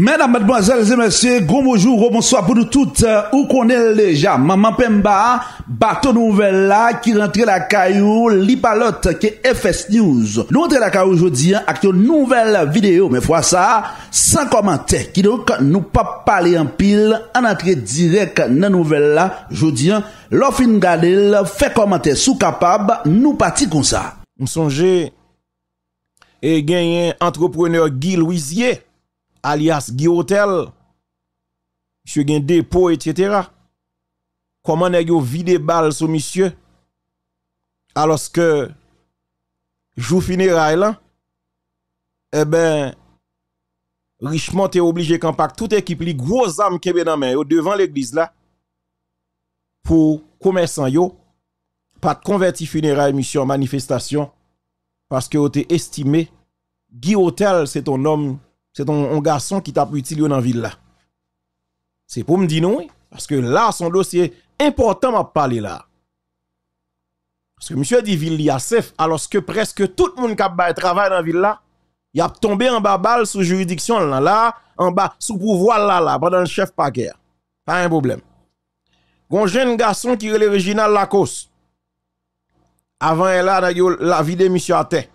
Mè nan mèd mèd mwazèl, zè mè sè, goun mwoujou, goun mwonswa poun nou tout, ou konè lèja, mè mè mpè mba, baton nouvel la, ki rentre lakay ou, li palot ke FS News. Nou rentre lakay ou jò diyan ak yo nouvel video, mè fwa sa, san komante, ki dok nou pa pale an pil, an entre direk nan nouvel la, jò diyan, lò fin gade l, fe komante sou kapab, nou pati kon sa. Msonje, e genyen antropreneur Guy Louisier. alias Guy Hotel, monsieur gen dépôt, etc. Comment ne yo vide bal sur monsieur? Alors que, jour funérail là, eh ben, richement, est obligé campact toute équipe les gros âmes qui dans main devant l'église là pour commerçants yo pas de converti funérailles mission manifestation parce que ont estimé Guy Hotel c'est un homme c'est un, garçon qui t'a utile dans la ville là. C'est pour me dire non, parce que là, son dossier important m'a parler là. Parce que monsieur dit ville Yassef, alors que presque tout le monde qui a dans la ville là, il a tombé en bas balle sous juridiction là, là, en bas, sous pouvoir là, là, pendant le chef guerre. Pas un problème. Un jeune garçon qui est relève la cause. Avant, elle a la vie de monsieur à terre.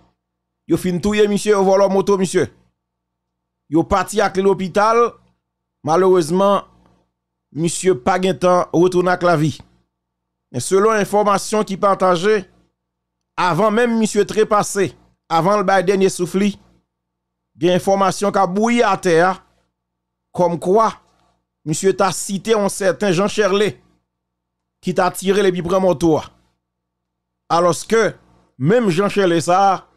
Il fin tout, monsieur, il vole moto monsieur yo parti à l'hôpital. Malheureusement, monsieur Pagentan retourne à la vie. Et selon information qui partageait... avant même monsieur trépassé, avant le dernier souffle, des informations qui a bouilli à terre, comme quoi, monsieur t'a cité un certain Jean Cherlet, qui t'a tiré les moto. Alors que, même Jean Cherlet ça,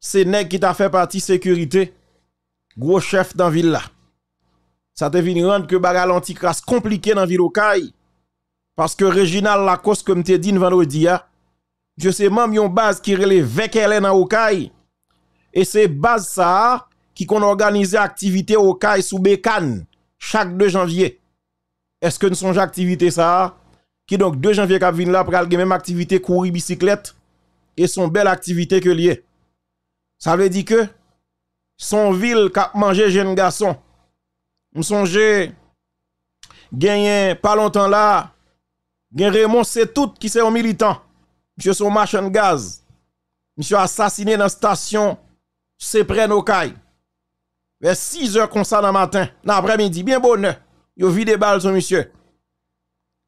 c'est nèg qui t'a fait partie sécurité gros chef dans ville là. Ça te vient rendre que bagal anticrasse compliqué dans la ville Okaï. Parce que Reginald Lacoste, comme tu dit vendredi, hein, je sais même une base qui relève elle dans Okaï. Et c'est base ça qui qu'on organise activité Okaï sous Bécane chaque 2 janvier. Est-ce que nous sommes activité ça? Qui donc 2 janvier qui vient là pour la même activité courir bicyclette et son belle activité que lié. Ça veut dire que son ville qui a mangé jeune garçon. Je songez pas longtemps là, gen Raymond c'est tout qui c'est un militant. Monsieur son machin de gaz. Monsieur assassiné dans la station, c'est près nos Vers 6 heures comme ça dans le matin, dans l'après-midi, bien bonheur. Yo vide balles sur monsieur.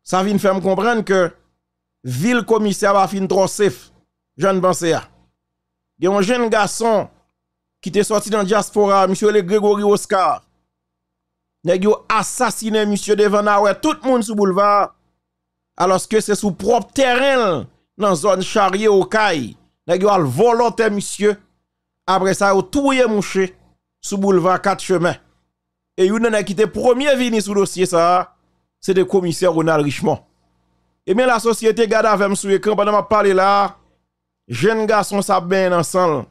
Ça vient faire me comprendre que ville commissaire va fin trop safe. Jeune pensée. Il y a jeune garçon qui était sorti dans la diaspora, monsieur le Grégory Oscar. Nèg assassiné monsieur tout le monde sur boulevard alors que c'est sous propre terrain dans zone charrier au caille. volontaire a volontaire monsieur. Après ça tout touye mouché sous boulevard quatre chemins. Et vous nèg quitté premier venu sous dossier ça, c'est le commissaire Ronald Richemont. Et eh bien la société garde avec sur l'écran, pendant je parler là, jeune garçon ça bien ensemble.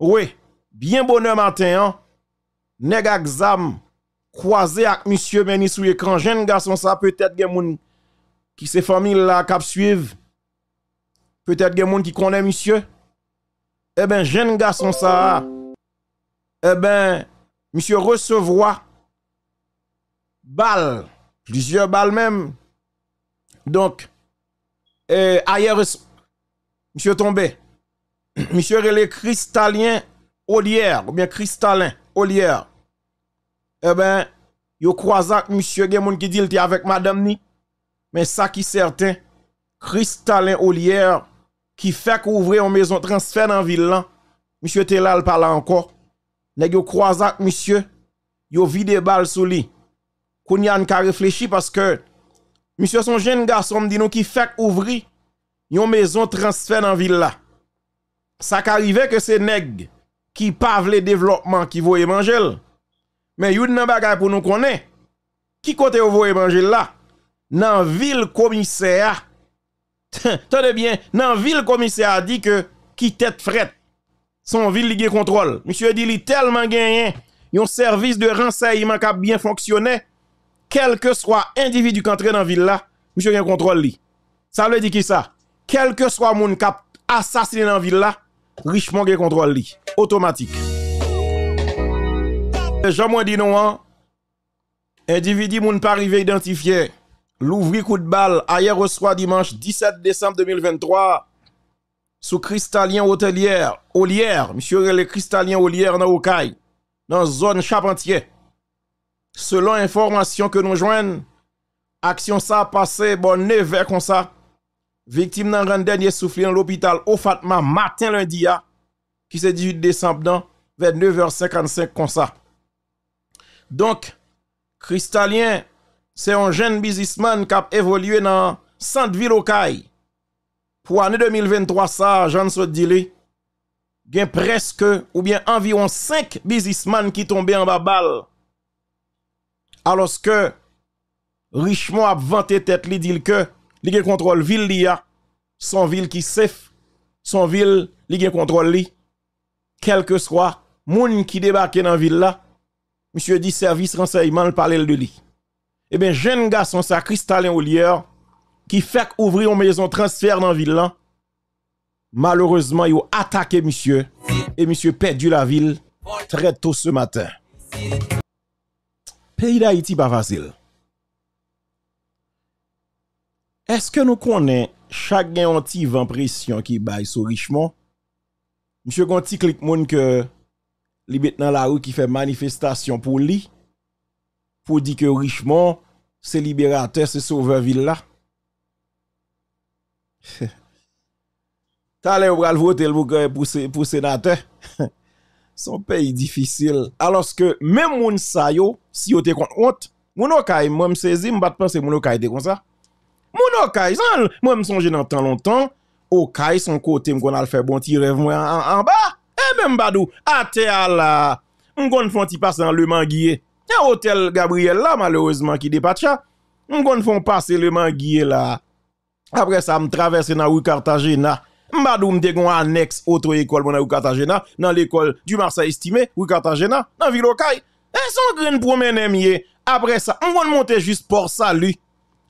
Oui, bien bonheur matin, hein? exam croisé avec monsieur Meni sous écran jeune garçon ça peut-être des moun qui se famille là cap suivre. Peut-être des moun qui connaît monsieur. Eh ben jeune garçon ça eh ben monsieur recevoir balle, plusieurs balles même. Donc, eh, ailleurs, monsieur tombé. monsieur le Cristallien Olière, ou bien Cristallin Olière. Eh ben, yo croisant monsieur Gemon qui dit avec madame ni. Mais ça qui certain, Cristallin Olière qui fait couvrir une maison transfert dans ville Monsieur était parle encore. Nèg yo croisant monsieur, yo vide balle sous lui. Kounyan ka réfléchi parce que monsieur son jeune garçon me dit nous qui fait ouvrir une maison transfert dans ville là ça qu'arrive que c'est nèg qui pavent les développement qui voyait manger. Mais yon nan bagaille pour nous connaître. Qui côté manger là? Nan ville commissaire. Tenez bien, nan ville commissaire dit que qui tête frette. Son ville ligue contrôle. Monsieur dit tellement gagné. Yon service de renseignement qui a bien fonctionné. Quel que soit individu qui entre dans ville là, monsieur gagne contrôle li. Ça veut dire qui ça? Quel que soit mon qui assassiné dans ville là, richement qui contrôle li. Automatique. déjà dit non, Un hein. Individu n'a pas arrivé identifié. L'ouvri coup de balle hier au soir dimanche 17 décembre 2023 sous cristallien Hôtelière, Olière, monsieur le cristallien Olière dans Okaï, dans zone Charpentier. Selon information que nous joignent, action ça passé bon neuf comme ça. Victime dans le dernier soufflé dans l'hôpital au Fatma matin lundi qui c'est 18 décembre dans, vers 9h55 comme ça. Donc, Cristalien, c'est un jeune businessman qui a évolué dans centre-ville au Pour l'année 2023, ça, Jean dire, il y a presque ou bien environ 5 businessmen qui tombaient en bas balle. Alors que Richemont a vanté tête, il dit que Ligue sont ville, son ville qui sef, son ville, ligue contrôle quel que soit, moun qui qui dans ville la, monsieur dit service renseignement le parle de lui. Eh bien, jeune garçon ça, Cristallin lieux qui fait ouvrir une maison transfert dans la ville malheureusement, il a attaqué monsieur, et monsieur perdu la ville très tôt ce matin. Pays d'Haïti, pas facile. Est-ce que nous connaissons chaque anti vent pression qui baille sur Richmond Monsieur Gonti clique moun que libet dans la rue qui fait manifestation pour lui pour dire que Richmond c'est libérateur, c'est sauveur ville là. T'as l'air de voter pour pour sénateur. Son pays difficile. Alors que même moun si yo te contre, honte, moun okay, moi me saisis, pas, moun de comme ça. Mon moi me songe dans temps longtemps, okay son côté m'gon e a fait bon petit rêve moi en, bas et même badou à terre là, on gon font petit passe dans le manguier. Un hôtel Gabriel là malheureusement qui dépatcha. On font passer le manguier là. Après ça me traverser dans rue Cartagena. Mbadou me gon annexe autre école mon rue Cartagena dans l'école du Marseille estimé rue Cartagena dans ville Okaï Et son green promener Après ça, on va monter juste pour salut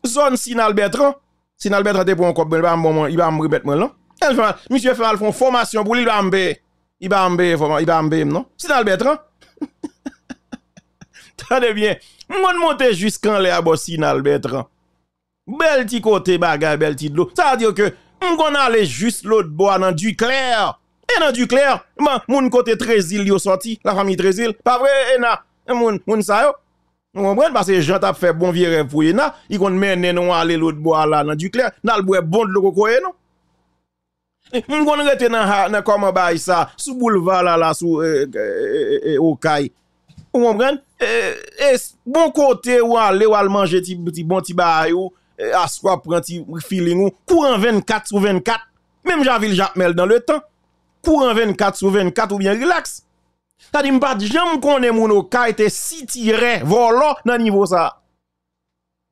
zone Sinal Bertrand, Sinal Bertrand te pour un cop, il va il va me remettre non. Elle fait monsieur fait font formation pour lui, il va me il va me il va me non. Sinal Bertrand. Tendez bien. Mon monte jusqu'en l'air à Sinal Bertrand. Bel petit côté bagay, bel petit l'eau. Ça veut dire que on aller juste l'autre bois dans du clair. Et dans du clair, mon côté Trésil yo sorti, la famille Trésil, pas vrai, et na, mon mon ça yo. Vous comprenez? Parce que Jean ont fait bon vieux rêve pour Yéna. Il compte mener nous aller l'autre bois là, dans du clair. Dans le bois bon de l'eau non? Eh, vous kon rete nan, Comment koman ça? sa, boulevard là, là, sous sou euh, euh, euh, eh, eh, bon côté ou allez ou aller manger ti, bon petit ou, aswa eh, prendre petit feeling ou, courant 24 sur 24, même javil jacmel dans le temps, courant 24 sur 24 ou bien relax. Ça dit, m'pas jamais connaît mon au cas était si tiré volant dans niveau ça.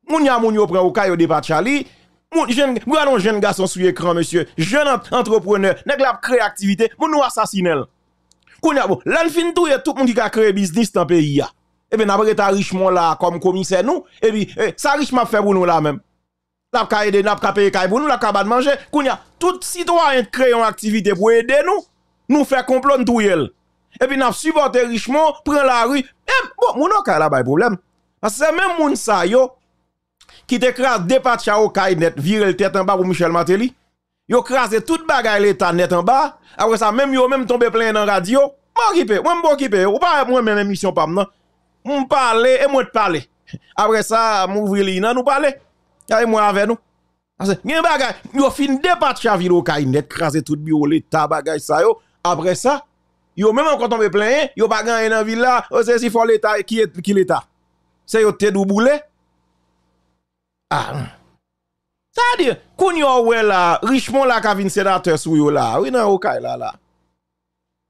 Mon ya mon yo prend au cas yo débat Charlie. mon jeune, regardons jeune garçon sur écran monsieur, jeune entrepreneur, nèg la créativité, activité, nous assassinel. Kounya bon, l'an fin tout tout moun qui a créé business dans pays ya. Et eh ben après ta richement là comme commissaire nous, et eh puis eh, ça richement fait pour nous là même. La ka aide, la ka paye kay pour nous, la ka manger. Kounya, tout citoyen créé une activité pour aider nous. Nous faire complot tout et puis n'a supporté Richemont, prend la rue. Et eh, bon, mon ok là pas problème. Parce que même moun sa yo qui te crase des patcha au net, Viré le tête en bas pour Michel Matéli. Yo crase toute bagaille l'état net en bas. Après ça même yo même tombé plein dans la radio. Moi paye moi m'occupé, ou pas moi même émission pas non. M'parler et moi te parler. Après ça, m'ouvrir l'ina nous parler. pas moi avec nous. Parce que, bagay, yo fin de patcha vire au net, crase tout bureau l'état bagaille ça yo. Après ça, Yo même quand on me plaint, yo pas gagner dans ville là, oh, c'est si faut l'état qui est qui l'état. C'est yo tête boulé. Ah. Ça hmm. veut dire qu'on y ouais là, Richmond là qui sénateur sou yo là. Oui non, là là.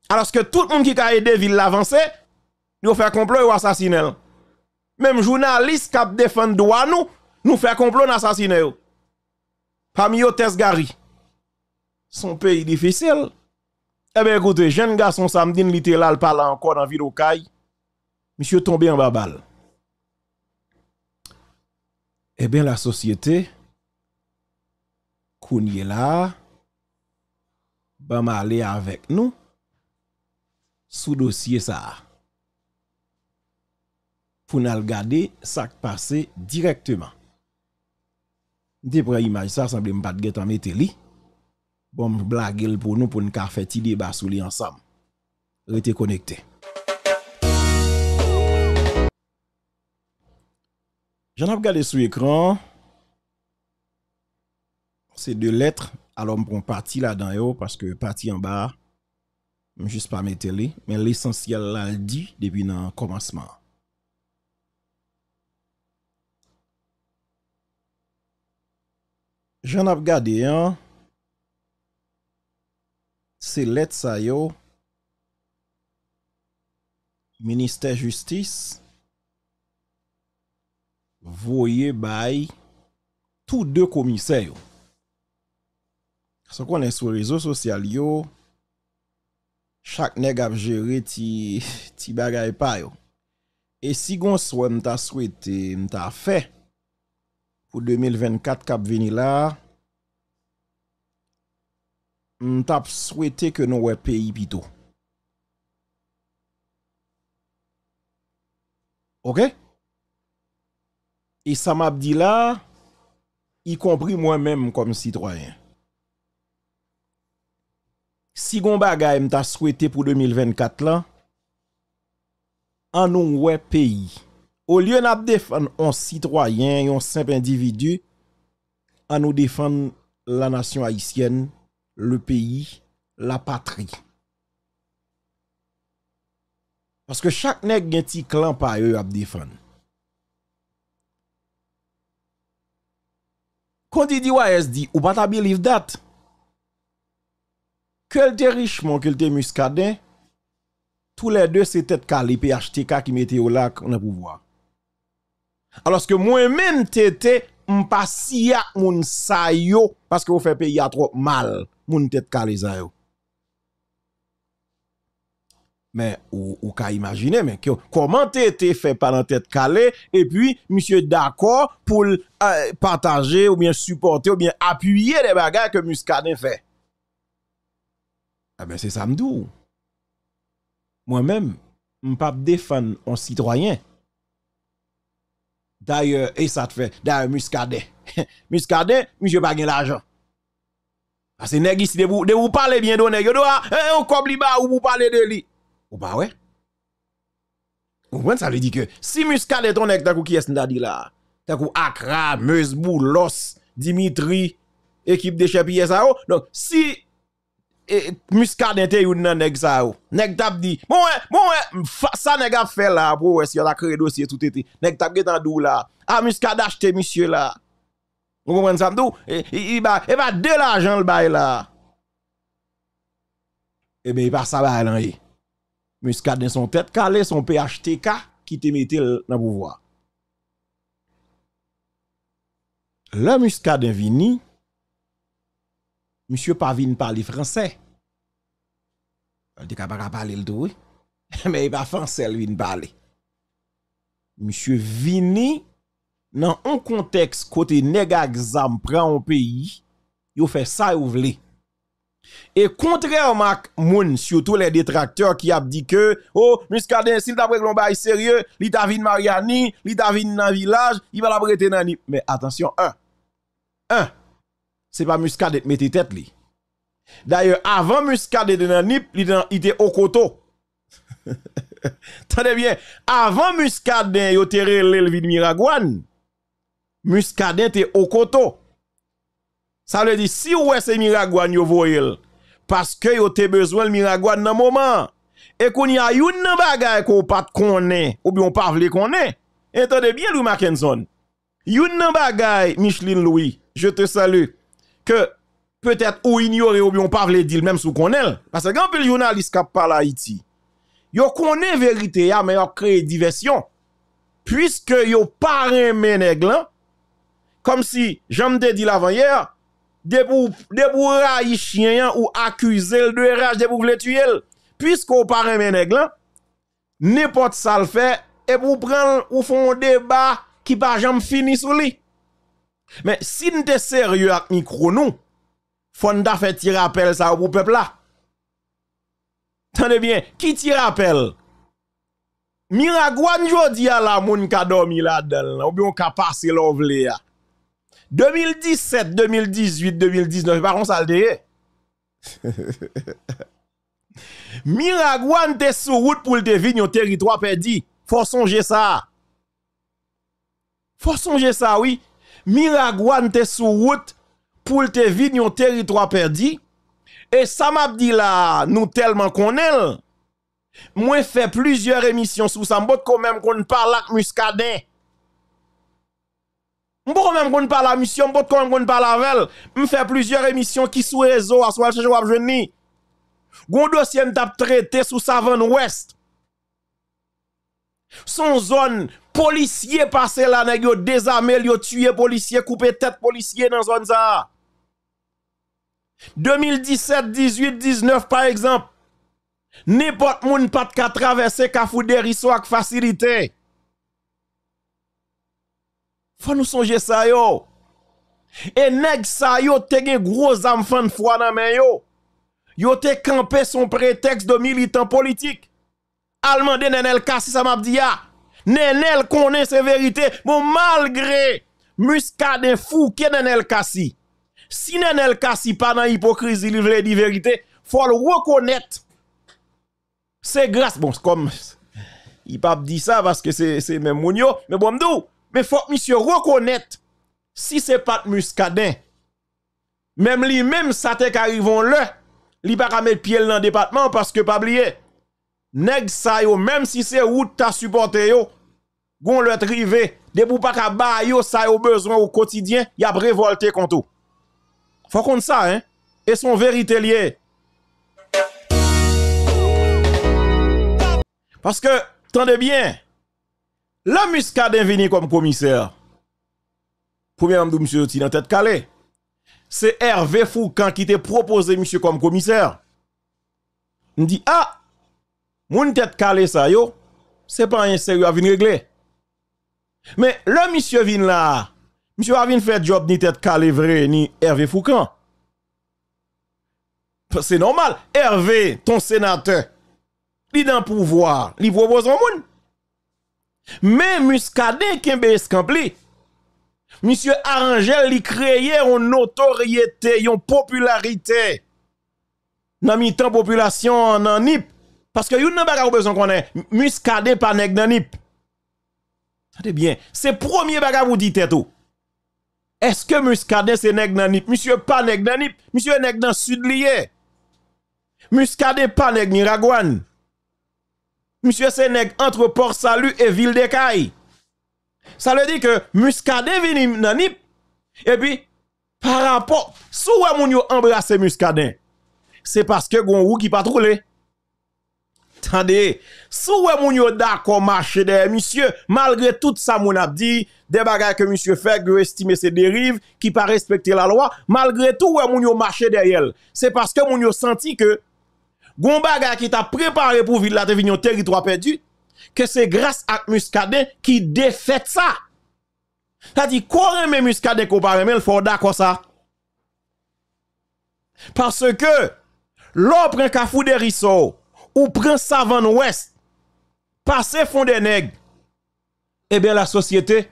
Alors que tout le monde qui a aidé ville l'avancer, nous fait complot ou assassiner. Même journaliste qui défend droit nous, nous fait complot assassiner yo. Parmi yo gari. Son pays difficile. Eh bien, écoutez, jeune garçon samedi, il était là, il parlait encore dans ville Caille. Monsieur tombé en babal. Eh bien, la société, qu'on est là, va m'aller avec nous sous dossier ça. Pour nous regarder ça qui passe directement. Dépré image, ça semble pas de en li bon blague pour nous pour nous faire petit débat sur ensemble. Restez connectés. J'en ai regardé sur l'écran. C'est deux lettres. Alors, on parti là-dedans, parce que parti en bas, je juste pas mettre les, mais l'essentiel là dit depuis le commencement. J'en ai regardé, hein c'est l'aide ça yo ministère justice voyez by tous deux commissaires ce qu'on est sur les réseaux sociaux chaque nèg a géré ti ti bagay pa yo et si gon t'a m'ta souhaité m'ta fait pour 2024 cap venir là Mta ap souwete ke nou we peyi pito. Ok? E sa map di la, i kompri mwen menm kom sitroyen. Si goun baga mta souwete pou 2024 la, an nou we peyi. Ou liyo nap defan an sitroyen, an yon semp individu, an nou defan la nasyon Haitienne, le pays, la patrie. Parce que chaque nègre a un clan par à défendre. Quand il dit YS dit, ou pas believe that. Que était richement, quel était muscadin, tous les deux c'était Kali htk qui mettait au lac, on a pouvoir. Alors que moi-même, t'étais pas si a moun sa parce que vous fait pays trop mal moun tête calé ça mais ou, ou ka imaginer mais comment été fait par la tête calée et puis monsieur d'accord pour partager ou bien supporter ou bien appuyer les bagages que Muscadin fait eh ben c'est ça moi-même pas défendre un citoyen D'ailleurs, et ça te fait, d'ailleurs, muscadet. muscadet, monsieur pas gain l'argent. Parce que nèg ici, de vous, vous parler bien de nèg, doit, eh, on cobli ba ou vous parlez de lui. Ou pas, ouais. Vous comprenez, ça veut dire que si muscadet ton nèg, t'as qui est-ce dit là? T'as Akra, Meusbou, Los, Dimitri, équipe de chef ça, oh? donc si E, e, muscade intérieur nan nèg sa yo nèg di bon bon ça nèg a fait là pour si on a créé dossier tout été nèg tab getan dans dou là ah muscade acheté monsieur là vous comprenez ça dou il e, va il va de l'argent le bail là et bien il va ça bail muscade dans son tête calé son PHTK qui te mette dans pouvoir le muscade vini monsieur Pavine parle français. Il euh, ne pas parler le tout, Mais il pas français, lui, il parle. Monsieur Vini, dans un contexte côté nègre prend un pays, il fait ça, il voulez. Et contrairement à moun, surtout les détracteurs qui a dit que, oh, Muscadin, s'il t'a le bail sérieux, il t'a vu Mariani, il t'a vu dans village, il va la prêter dans Mais attention, un. Un c'est pas Muscadet mettez tête li. D'ailleurs, avant Muscadet de Nanip, il était au coteau. Tenez bien, avant Muscadet, il était de Miragouane. Muscadet était au coteau. Ça veut dire si ouais c'est Miragouane yo voyel parce que yo te besoin de Miragouane dans moment. Et qu'on y a une bagaille qu'on pas connaît ou bien on pas vle connaît. Entendez bien Lou Mackenson. Une bagaille Micheline Louis, je te salue que peut-être ou ignorer ou bien pas vle dire même sous qu'on Parce que quand un journaliste qui parle à Haïti, yo connaît la vérité, mais ils créé diversion. Puisque ils parrainent mes comme si, j'en te dit l'avant-hier, de pour, de chien ou accuser de rage, de pour le tuer. Puisque vous parrainez mes nègres, n'importe ça le fait, et pour prendre ou font un débat qui pas jamais fini sous lui. Mais si nous sommes sérieux avec micro nous, faut faire tirer appel ça au peuple là. Tenez bien, qui tire appel? Miragouane jodi a la moun ka dormi là-dedans, ou bien ka l'ovle 2017, 2018, 2019, par contre ça le Miragouane te sur route pour te un yon territoire perdu. Faut songer ça. Faut songer ça, oui. Miragouane te sous route pour te vide un territoire perdu. Et ça m'a dit là, nous tellement qu'on est. Moi fait plusieurs émissions sous ça, m'bot quand même qu'on parle avec Muscadin. M'bot quand même qu'on parle mission, m'bot quand même qu'on parle avec elle. M'fait plusieurs émissions qui sous réseau à soir je ou jeune. Gon dossier m'tap traité sous Savane Ouest. Son zone Policiers passé là, nèg yo désarmé, yo tué policier, coupé tête policier dans zone ça. 2017, 18, 19 par exemple. N'importe moun pas ka traverser ka des riso ak facilité. Faut nous songer ça yo. Et nèg sa yo te gen gros enfant foi nan men yo. Yo te campé son prétexte de militant politique. Allemands Nenel Kassi ça m'a dit ya. Nenel connaît ses vérités. Bon, malgré muscadin fou qui Nenel Kassi. Si Nenel kasi pas dans hypocrisie, il veut dire vérité, faut le reconnaître. C'est grâce, bon, comme, il pas dit ça parce que c'est même Mounio. mais bon, m'dou, mais faut monsieur reconnaître, si c'est pas muscadin, même lui, même ça te qu'arrivons le, li pas mettre pied dans le département parce que pas oublier, nèg sa yo, même si c'est route ta supporté yo, gon le de debout pas ka ba yo ça yo besoin au quotidien, y a révolté contre tout. Faut ça hein. Et son vérité lié. Parce que tendez bien. La muscade vini comme commissaire. Premier homme de monsieur dans tête calée. C'est Hervé Foucan qui t'a proposé monsieur comme commissaire. On dit ah, mon tête calée ça yo, c'est pas un sérieux à venir régler. Mais le monsieur Vin là, monsieur Avin fait faire job ni tête Calévré ni Hervé Foucan. C'est normal. Hervé, ton sénateur, il est dans le pouvoir, il propose au monde. Mais Muscadet qui est escampli, monsieur Arangel, il créé une notoriété, une popularité. Dans la population en NIP. Parce que yon n'a pas besoin qu'on ait Muscadet pas nèg dans NIP. C'est bien, c'est premier bagage. vous dit tout. Est-ce que muscadet c'est nèg Nanip? Monsieur pas nèg monsieur nèg dans sud lié. Muscadet pas nèg Monsieur c'est entre Port Salut et Ville de Cailles. Ça veut dire que muscadet vini Nanip. nip et puis par rapport sous moun yo embrasser muscadet. C'est parce que gon qui pas Tendez, si vous êtes d'accord marche derrière monsieur, malgré tout ça, mon a dit, des bagages que monsieur fait, que estime ses dérives, qui pas respecté la loi, malgré tout, vous êtes marché derrière C'est parce que vous senti que, gon bagay qui t'a préparé pour vivre la vignon territoire perdu, que c'est grâce à Muscadet qui défait ça. C'est-à-dire, Muscadet qu'on parle, faut d'accord ça. Parce que, l'opre qui a fou des ou prend savant ouest, passer fond des nègres, eh bien la société,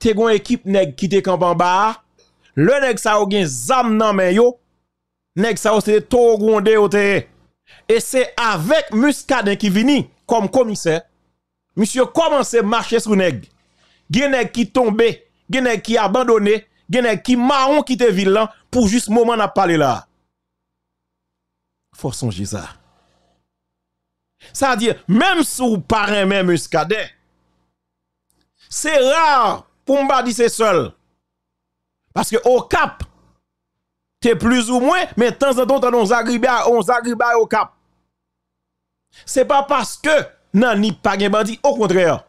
te gon équipe nèg qui te camp en bas, le nèg ça ou gen zam nan men yo, nèg ça ou se to gondé ou Et c'est avec Muscadin qui vini comme commissaire, monsieur commence à marcher sur nèg. Gen nèg qui tombé, gen nèg qui abandonné, gen nèg qui marron qui te ville, pour juste moment n'a parlé là. Faut songer ça. Ça veut dire, même si vous parrain même muscadet, c'est rare pour me dire c'est seul. Parce que au cap, es plus ou moins, mais de temps en temps, on zagriba, on au cap. C'est pas parce que nan ni pas dit au contraire.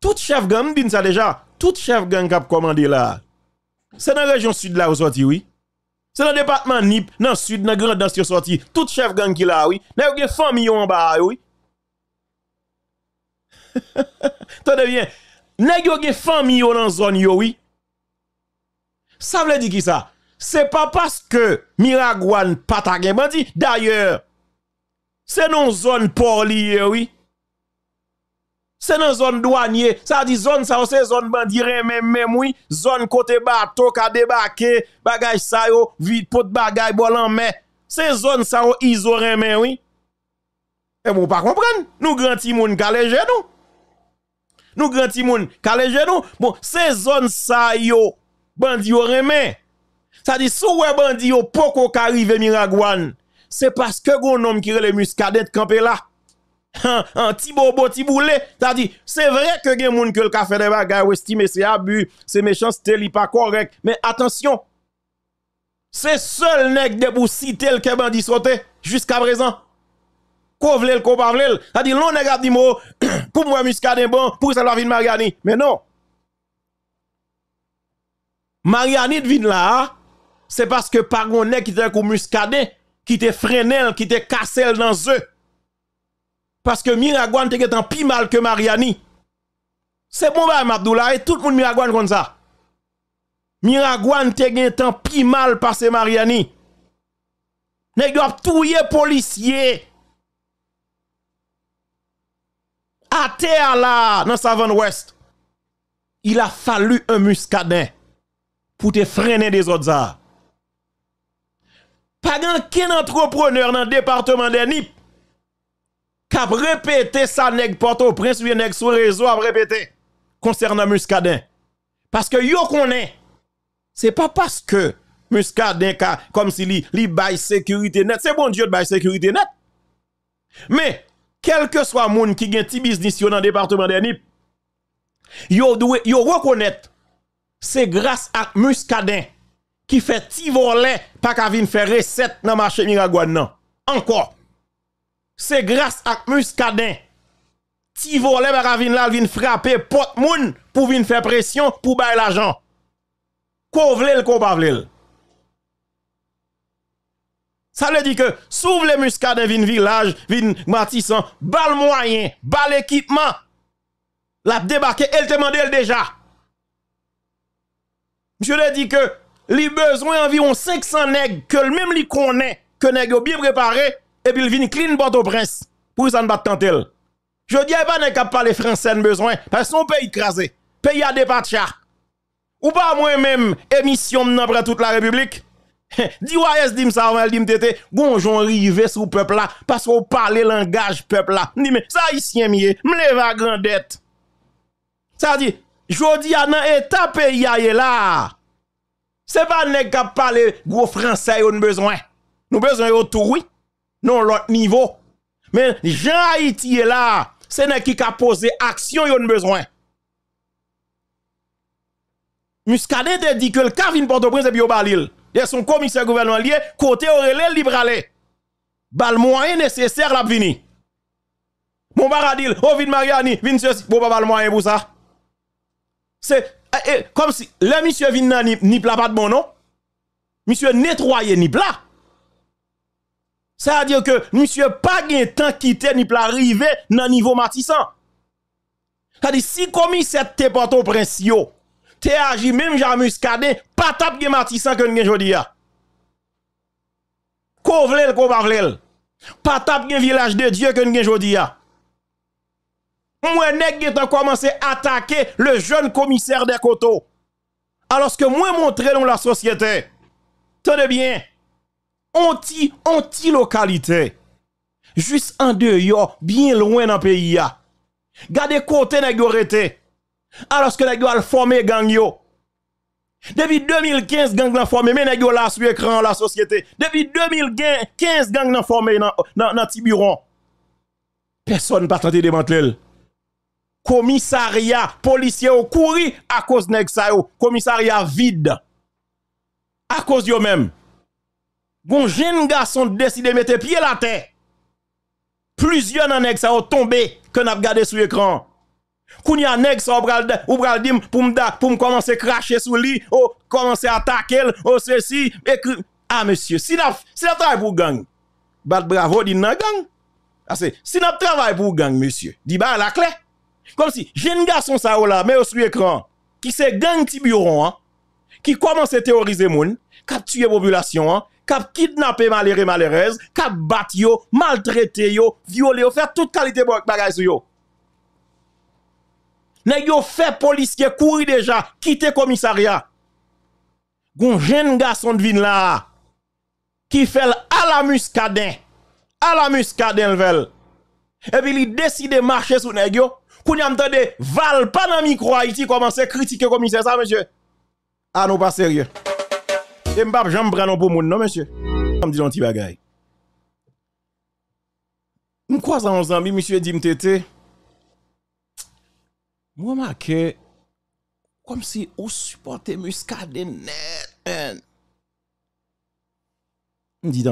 Tout chef gang, ça déjà, tout chef gang cap commandé là. C'est dans la région sud là où dit oui. C'est dans le département NIP, dans le sud, dans le grand danse sorti. Tout chef gang qui là, oui. a une famille en bas, oui. Tenez bien. y une famille dans la zone, oui. Ça veut dire qui ça? C'est pas parce que Miragouane pas ta bandit. D'ailleurs, c'est dans zone pour lier, oui c'est dans zone douanière. ça dit zone ça c'est zone bandit même même oui zone côté bateau qui a débarqué bagage ça yo vide pot bagage bol en mais c'est zone ça iso mais oui et vous pas comprendre nous grand timoun ka nous nous grand timoun ka nous bon c'est zone ça yo bandi yo ça dit si ouais bandit yo poko ka arrive miragouane c'est parce que gon homme qui le muscadet campé là un petit bobo, petit boulet. T'as dit, c'est vrai que gen moun que le café de bagay ou estime c'est abus, c'est méchant c'est pas correct. Mais attention, c'est seul nèg de si le bandi sauté jusqu'à présent. Qu'on vle le, ko pa vle T'as dit, l'on nèg a dit mot, pour moi muscadin bon, pour ça la vie Mariani. Mais non. Mariani vin là, c'est parce que par qui était muscadin, qui te freiné, qui te cassé dans eux. Parce que Miragouane était en pis mal que Mariani. C'est bon, bah, Abdoulaye, tout le monde Miragouane comme ça. Miragouane était en mal parce que Mariani. Ne a ap touye policier. À terre là, dans Savon Ouest. Il a fallu un muscadet pour te freiner des autres Pas grand entrepreneur dans le département des NIP Qu'a répété ça nèg porte au prince ou nèg sur réseau a répéter concernant Muscadin. Parce que yo ce C'est pas parce que Muscadin comme si li li sécurité net, c'est bon Dieu de bail sécurité net. Mais quel que soit monde qui gen ti business dans le département de NIP, yo doit yo c'est grâce à Muscadin qui fait ti pas qu'à venir faire recette dans marché Miragouane Encore c'est grâce à Muscadin. Ti volet à venir frapper pot moun pour venir faire pression pour bailler l'argent. Ko vle ko pa Ça veut dire que s'ouvre les muscadins vin village, vin matissant, bal moyen, bal équipement. La débarqué, elle te demande déjà. Je le dis que les besoin environ 500 nègres que le même li connaît, que nèg bien préparé et puis il vient clean Port-au-Prince pour ça ne pas tenter. Je dis pas n'est pas parler français besoin parce que son pays écrasé, pays à départ Ou pas moi même émission m'en toute la République. Di wayes dim ça, ou dit dim tete, gonjon rive sur peuple là pas ou Mais langaj pepl la. Ni Ça sa isyen miye, mleva Ça dit, di, jodi a nan pays a pas les pas nek qui gros ont français besoin. Nous besoin besoin tout, Oui non l'autre niveau. Mais Jean Haïti est là, c'est n'est qui a posé action yon besoin. Muscadet a dit que le cas vient Port-au-Prince et puis au Balil. De son commissaire gouvernement lié, côté au libralé libre Bal moyen nécessaire la vini. Mon baradil, oh vin Mariani, vin ceci, bon pas le moyen pour ça. C'est eh, eh, comme si le monsieur vin ni, ni pas de bon non. Monsieur nettoyer ni plat. Ça veut dire que monsieur pas gain temps quitter ni pour arriver dans niveau matissant. Ça dit si commissaire te porte au prince yo, te agi même Jean Muscadet, pas tap gain Matissan que gen jodi a. Ko le ko pa le. Pas tap gain village de Dieu que gen jodi a. Moi nèg gen commencé à attaquer le jeune commissaire des coteaux. Alors que moi montrer dans la société. Tenez bien anti, anti-localité. Juste en dehors, bien loin dans le pays. Gardez côté nèg Alors que nèg al formé gang yo. Depuis 2015 gang nan formé mais yon là sur écran la société. Depuis 2015 gang nan formé dans dans Tiburon. Personne pas tenté démanteler. Commissariat, policier ont couru à cause nèg ça Commissariat vide. À cause yo même bon jeune garçon décide de mettre pied la terre. Plusieurs nan ça tombé que n'a regardé sur l'écran. ya nèg ça ou pral dim pour m'da pour commencer cracher sur lui, ou commencer attaquer, ou ceci écrit ah monsieur, si n'a si travail pour gang. Bat bravo dit nan gang. Parce ah, si n'a travail pour gang monsieur, dit bah la clé. Comme si jeune garçon ça ou là mais sur l'écran qui c'est gang tiburon hein, qui commence à terroriser moun, capturer population hein, kap kidnappé malheureux malheureuse, kap battu, yo, violé yo, violé, yo, faire toute qualité de bagay sur yo. Ne yo fait policier courir déjà, quitter commissariat. Gon jeune garçon de vine là qui fait à la muscadin, à la muscadin vel. Et puis il décide de marcher sur nèg yo. a entendu val pas dans micro Haïti commencer critiquer commissaire ça monsieur. Ah non pas sérieux. Et m'bap jambe prendre pour monsieur. Me dit un petit en Zambie, monsieur dit tété. Moi comme si on supportait muscadet dit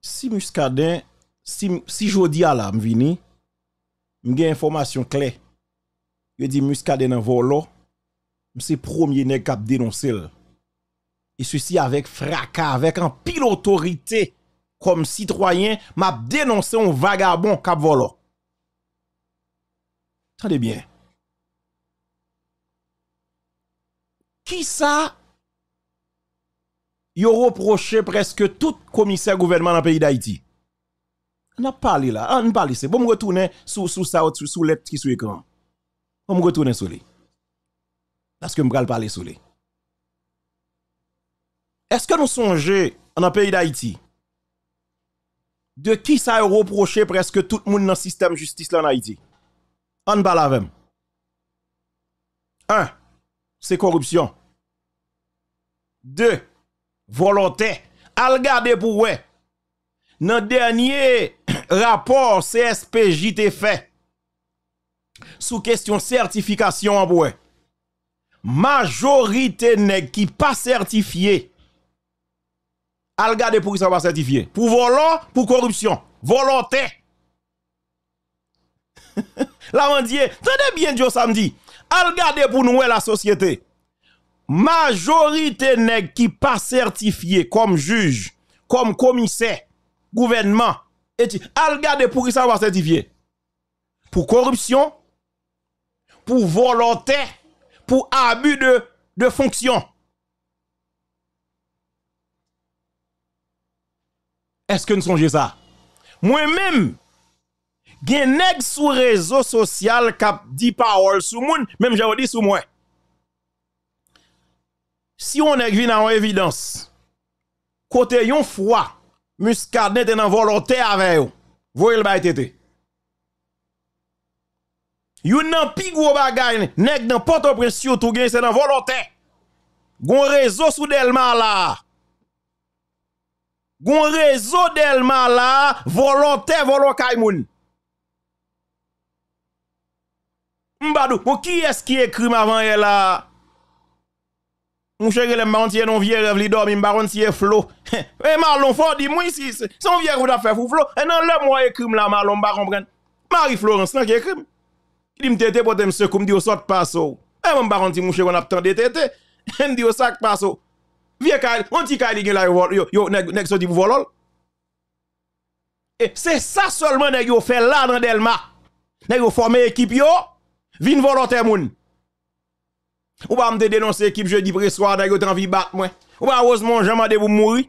Si muscadet si si jodi a Vini information clé. Je dis muscadet volo c'est premier nèg a dénoncé. Et ceci avec fracas, avec un pile autorité comme citoyen, m'a dénoncé un vagabond cap volé. Attendez bien. Qui ça yo reproché presque tout commissaire gouvernement dans le pays d'Haïti. On a parlé là, ah, on parle c'est bon retourner sous ça sous lettre qui sous écran. On me retourner sur lui parce que Est-ce que nous songeons dans le pays d'Haïti de qui ça reproché presque tout le monde dans le système de justice en Haïti On parle Un, c'est corruption. Deux, volonté. Algade pour ouais. Dans le dernier rapport CSPJT fait sous question certification en majorité nèg qui pas certifié al pour qui ça pas certifié pour volant pour corruption volonté la dit, tenez bien Dieu samedi al pour nous la société majorité nèg qui pas certifié comme juge comme commissaire gouvernement et al pour qui ça pas certifié pour corruption pour volonté pour abus de, fonction. Est-ce que nous songez ça? Moi-même, gen sur le réseau social a dit parole sur moun, même j'ai dit moi. Si on est venu en évidence, côté yon froid, muscadet est en volonté avec vous. Voyez le bail Youn nan pigwo bagayne, nek nan poto presyo tou gen se nan volote. Gon rezo sou delman la. Gon rezo delman la, volote volo ka imoun. Mbadou, ou bon, ki eski ekrim avan ye la? Mwen chègele mba ontye non vye revli do, mwen mba ontye flo. E malon, fò di mwen si son vye vya fè fò flo, enan lè mwa ekrim la malon mba kompren. Mari Florence lak ekrim. Il me tété pour monsieur comme dit au sort passo. Eh mon baron dit mon cher on attend tété. Il dit au sac passo. Vie Kyle, on dit Kyle la yo yo next sorti vous volol. Et c'est ça seulement nèg yo fait là dans Delma. Nèg yo former équipe yo, vinn volonté moun. Ou pas me dénoncer équipe jeudi soir, nèg yo t'en vie bat moi. Ou pas heureusement jamais de vous mourir.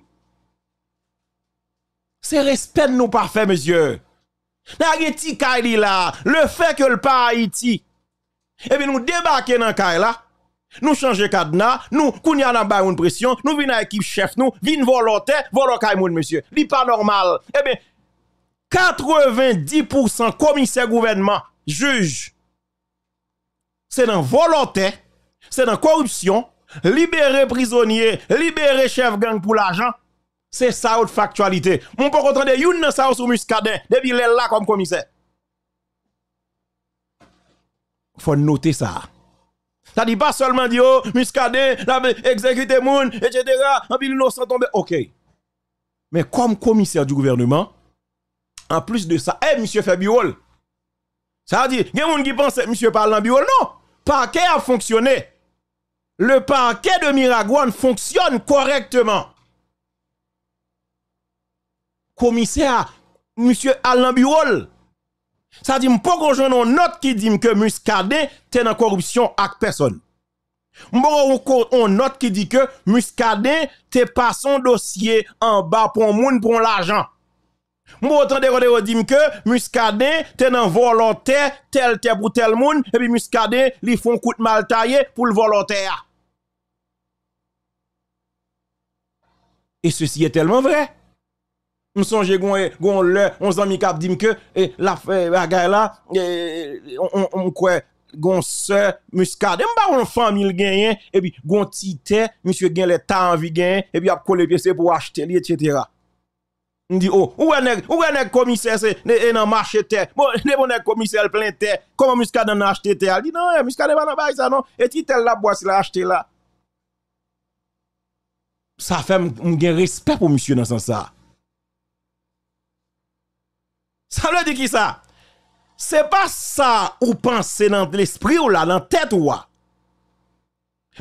C'est respect nous pas fait monsieur. La geti kay là, le fait que le pas Haïti. Eh bien nous débarquer dans Kaila, là. Nous changer cadenas, nous kounya nan ba une pression, nous à l'équipe chef nous, vinn volontaire, volontaire kay monsieur. Li pas normal. Eh bien 90% commissaire gouvernement, juge c'est dans volontaire, c'est dans corruption, libérer prisonnier, libérer chef gang pour l'argent c'est ça autre factualité. Mon pas content de youn nan ça muscadet depuis est là comme commissaire. Faut noter ça. Ça dit pas seulement dire oh, muscadet, la etc. En pile tombé. OK. Mais comme commissaire du gouvernement, en plus de ça, eh, monsieur Fabiol, Ça dit, dire, il y a des gens qui pensent que monsieur parle en biol. Non, le parquet a fonctionné. Le parquet de Miragouane fonctionne correctement commissaire, monsieur Alain Biol. Ça dit, pas qu'on un note qui dit que Muscadet est dans corruption avec personne. M'bon on note qui dit que Muscadet te pas son dossier en bas pour monde pour l'argent. M'bon qui dit que Muscadet est dans volontaire tel tel pour tel monde et puis Muscadet li font coup de mal taillé pour le volontaire. Et ceci est tellement vrai. Je songe gon le, on zami kap dit que e la bagaille là on on quoi gon sœur muscade, m'pa on famille e gagné e et puis gon tité, monsieur gagne les en envie gagner et puis a coller pièce pour acheter et etc. On dit oh, où est nèg, où est nèg commissaire c'est dans marché terre. Bon, ne bon nèg commissaire plein terre. Comment muscade en acheter terre? Dit non, eh, muscade pas dans bail ça non. Et titel la bois il a acheté là. Ça fait m'gain respect pour monsieur dans sens ça. Ça veut dire qui ça? C'est pas ça ou penser dans l'esprit ou là, dans la tête ou là.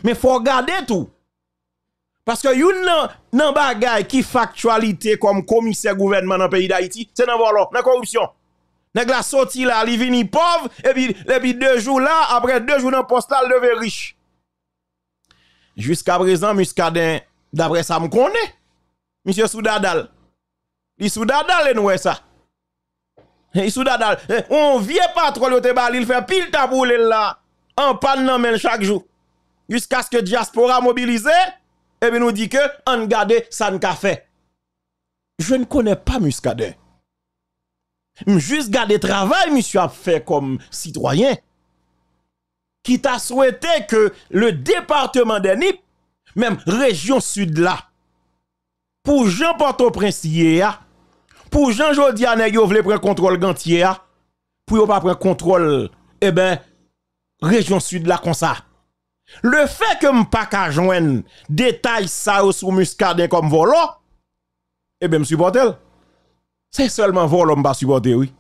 Mais faut regarder tout. Parce que yon nan, nan bagay qui factualité comme commissaire gouvernement dans le pays d'Haïti, c'est dans la corruption. Nèg la sorti là, li vini pauvre et puis et puis deux jours là, après deux jours dans poste là, devient riche. Jusqu'à présent Muscadin d'après ça me connaît. Monsieur Soudadal. Li Soudadal et nous ça. Et soudain, eh, on pas trop le bal, il fait pile taboulé là, en panne nan chaque jour. Jusqu'à ce que diaspora mobilise, et eh bien nous dit que, on garde ça ne fait. Je ne connais pas Muscadet. Juste garder travail, monsieur a fait comme citoyen. Qui t'a souhaité que le département des NIP, même région sud là, pour Jean port au pour Jean Jodia nèg yo vle prendre contrôle gantier ah, pour yo pas prendre contrôle eh ben région sud là comme ça. Le fait que m'pa ka joindre détail ça sur muscadin comme volo eh ben supporter. C'est seulement volo pas supporter oui.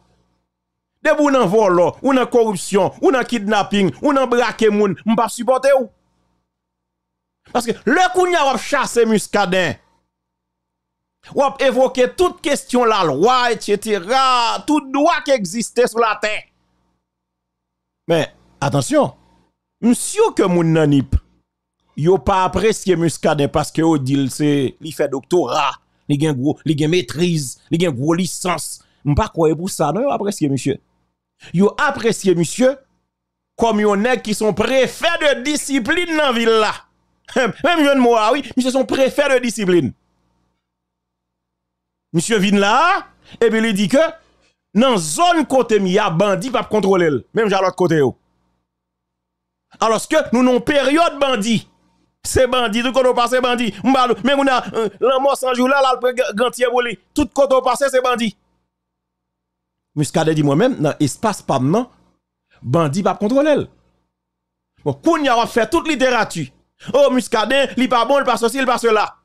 Debout nan volo, ou a corruption, ou a kidnapping, ou nan braquer moun, pas supporter ou. Parce que le kounya va chasser muscadin ou évoquer toute question la loi, etc., tout droit qui existait sur la terre. Mais, attention, monsieur que mon nanip, yo pas apprécié muscadet parce que au dit c'est, il fait doctorat, il gen gros, il gen maîtrise, il gen gros licence. pas croyez pour ça, non, yo apprécié monsieur. Yo apprécié monsieur, comme yo nèg qui sont préfets de discipline dans ville là. Même jeune moi, oui, monsieur sont préfet de discipline monsieur vient là, et puis lui dit que dans zone côté y a bandit pas contrôler même j'ai l'autre côté alors que nous n'avons période bandits. c'est bandits, tout côté passé bandit mais on a euh, mort sans jour là là grand volé tout côté passé c'est bandits. Muscadet dit moi-même dans espace pas ne bandit pas contrôler bon y va faire toute littérature oh Muscadet il pas bon il pas ceci il pas cela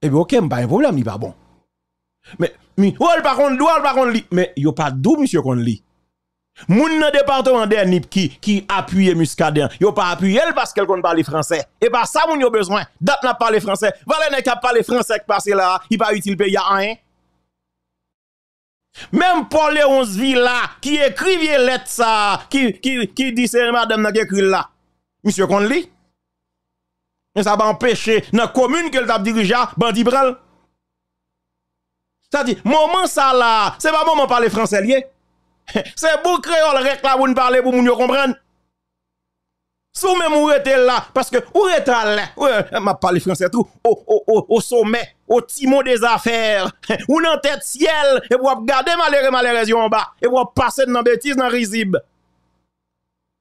et eh bien ok pas un problème il pas bon mais, mi, ou elle par contre, ou elle par contre, mais yo pas d'où monsieur qu'on li. Moun nan département d'Ernip qui, qui appuie Muscadin, yo pas elle parce qu'elle kon parle français. Et pas ça moun yo besoin. Dat n'a parlé français. Voilà n'a pas parler français qui passe là, il pas utile pays à rien. Même Paul Léonce Villa qui écrivait lettre ça, qui, qui, qui dit c'est madame qui écrit là. Monsieur qu'on Mais ça va empêcher dans la commune qu'elle t'a dirigé, bandit c'est-à-dire, moment ça là, c'est pas moment parler français lié. C'est beau créole réclame parler pour nous comprendre. Si vous même ou êtes là, parce que vous êtes là, je m'a parlé français tout, au, au, au, au, sommet, au timon des affaires, ou dans tête ciel, et vous garder malheureux malheureux en bas, et vous passer dans bêtise, dans risible.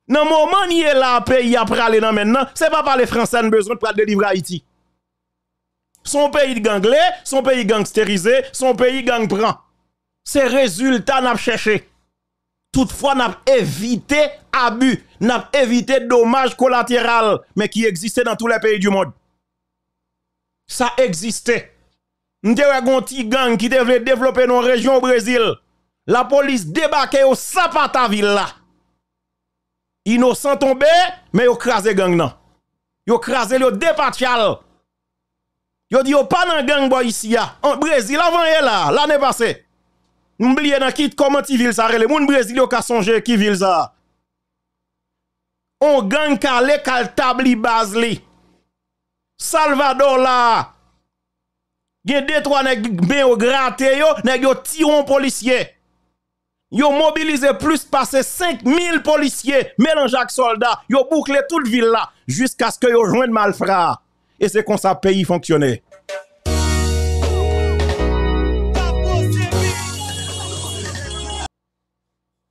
Dans le moment où est là, pays a aller dans maintenant, c'est pas parler français, n'a besoin de délivrer Haïti. Son pays ganglé, son pays gangsterisé, son pays gang prend. C'est résultat n'a cherché. Toutefois, n'a évité abus, n'a évité dommages collatéraux, mais qui existait dans tous les pays du monde. Ça existait. Nous avons un gang qui devait développer nos régions au Brésil. La police débarquait au Sapata Villa. Innocent tombés, mais ils crasé gang. Ils crasé le départial. Yo dit yo pas nan gang boy ici ya. En Brésil avant yé là, l'année passée. N'oubliez dans kit comment ti ville ça les moun Brésil yo ka songe qui ville ça. On gang calé kal tabli li. Salvador là. Gen deux trois nèg ben au graté yo, nèg yo tiron policier. Yo mobilisé plus passé 5000 policiers, mélange avec soldats, yo bouclé toute ville là jusqu'à ce que yo joigne malfrat et c'est comme ça pays fonctionnait.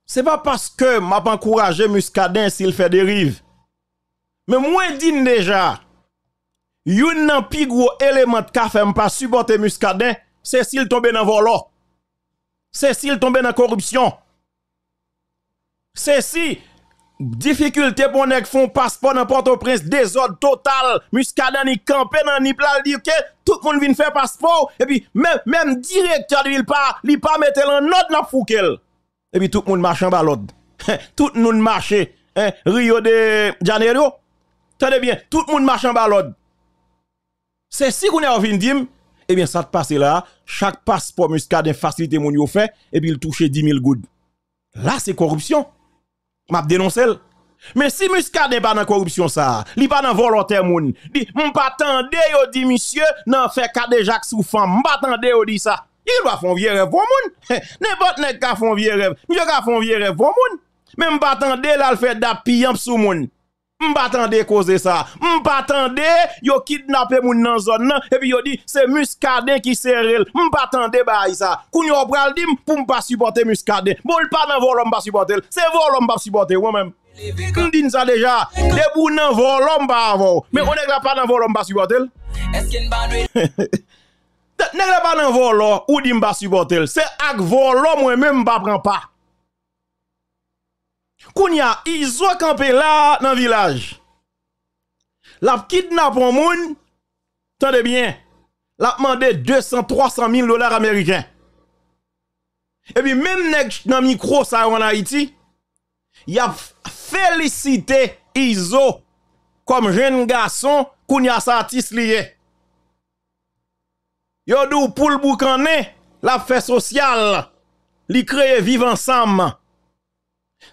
C'est pas parce que m'a pas encouragé Muscadin s'il fait dérive. Mais moi dis déjà, yon nan pi gros élément ne fait pas supporter Muscadin, c'est s'il tombe dans le volo. C'est s'il tombe dans la corruption. C'est si Difficulté pour nek font passeport dans Port-au-Prince, désordre total. muscadani ni campé dans ni plat, dit que tout le monde vient faire passeport. Et puis, même, même directeur de ne pas, il pas mettre en note dans Foukel. Et puis, tout le monde marche en balade. Hein, tout le monde marche. Hein, Rio de Janeiro. Tenez bien, tout le monde marche en balade. C'est si qu'on est en Et Et eh bien, ça te passe là. Chaque passeport muscadin facilité mon yo fait. Et puis, il touche 10 000 gouttes. Là, c'est corruption m'a dénoncé. Mais si Muscadet pas dans corruption ça, n'est pas dans volontaire moun. Di m'pa tande yo di monsieur nan fait cadet Jacques sous femme, m'pa tande yo di ça. Il va faire vieux rêve pour moun. N'importe nèg ka font vieux rêve, monsieur ka font vieux rêve pour moun. Mais m'pa tande là il fait d'appuyant sous moun de causer ça. de, yo kidnappé moun nan zone et puis yo dit c'est muscadin qui serrel. de bail ça. Kounyo pral dim pour m'pas supporter muscadin. Bon pas dans vol pas supporter. C'est volom pas supporter moi même. On dit ça déjà. Debout nan vol pas Mais on n'est pas dans vol pas supporter. Est-ce qu'il Ne la pas dans vol ou dit pas supporter. C'est avec vol moi même ne prend pas. Kounya, ils a campé là dans le village. La kidnappé un moun, tenez bien, la demandé 200, 300 000 dollars américains. Et puis même nek dans micro ça en Haïti, il a félicité Iso comme jeune garçon kounya sa artiste lié. Yo dou pou le boucané, la sociale, li créé vivre ensemble.